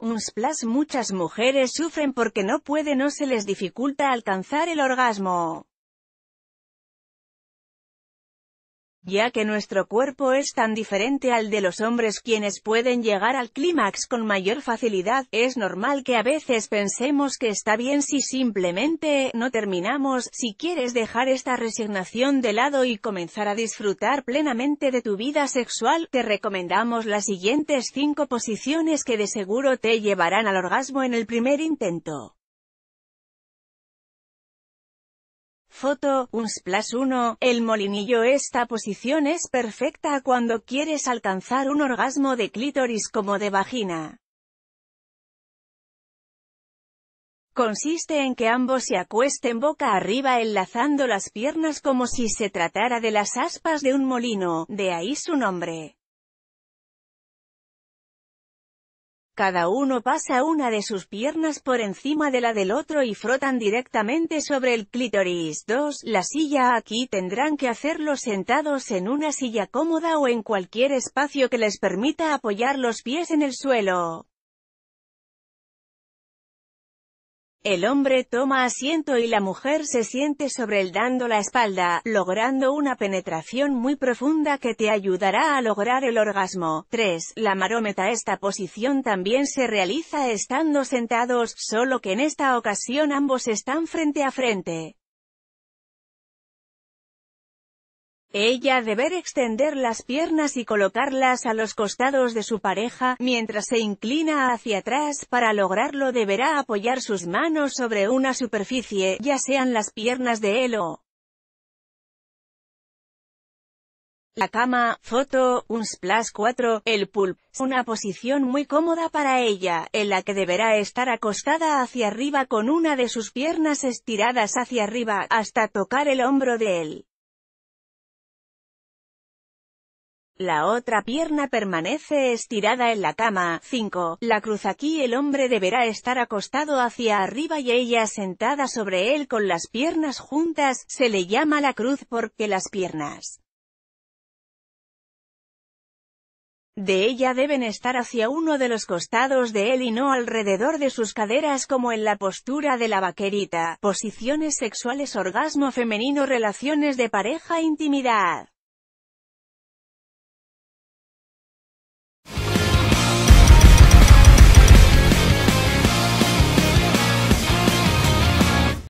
un splash muchas mujeres sufren porque no pueden o se les dificulta alcanzar el orgasmo. ya que nuestro cuerpo es tan diferente al de los hombres quienes pueden llegar al clímax con mayor facilidad, es normal que a veces pensemos que está bien si simplemente no terminamos, si quieres dejar esta resignación de lado y comenzar a disfrutar plenamente de tu vida sexual, te recomendamos las siguientes cinco posiciones que de seguro te llevarán al orgasmo en el primer intento. Foto, un 1, el molinillo Esta posición es perfecta cuando quieres alcanzar un orgasmo de clítoris como de vagina. Consiste en que ambos se acuesten boca arriba enlazando las piernas como si se tratara de las aspas de un molino, de ahí su nombre. Cada uno pasa una de sus piernas por encima de la del otro y frotan directamente sobre el clítoris. 2. La silla aquí tendrán que hacerlo sentados en una silla cómoda o en cualquier espacio que les permita apoyar los pies en el suelo. El hombre toma asiento y la mujer se siente sobre él dando la espalda, logrando una penetración muy profunda que te ayudará a lograr el orgasmo. 3. La marometa Esta posición también se realiza estando sentados, solo que en esta ocasión ambos están frente a frente. Ella deber extender las piernas y colocarlas a los costados de su pareja, mientras se inclina hacia atrás, para lograrlo deberá apoyar sus manos sobre una superficie, ya sean las piernas de él o La cama, foto, un splash 4, el pulp, una posición muy cómoda para ella, en la que deberá estar acostada hacia arriba con una de sus piernas estiradas hacia arriba, hasta tocar el hombro de él. La otra pierna permanece estirada en la cama. 5. La cruz aquí el hombre deberá estar acostado hacia arriba y ella sentada sobre él con las piernas juntas, se le llama la cruz porque las piernas de ella deben estar hacia uno de los costados de él y no alrededor de sus caderas como en la postura de la vaquerita, posiciones sexuales orgasmo femenino relaciones de pareja intimidad.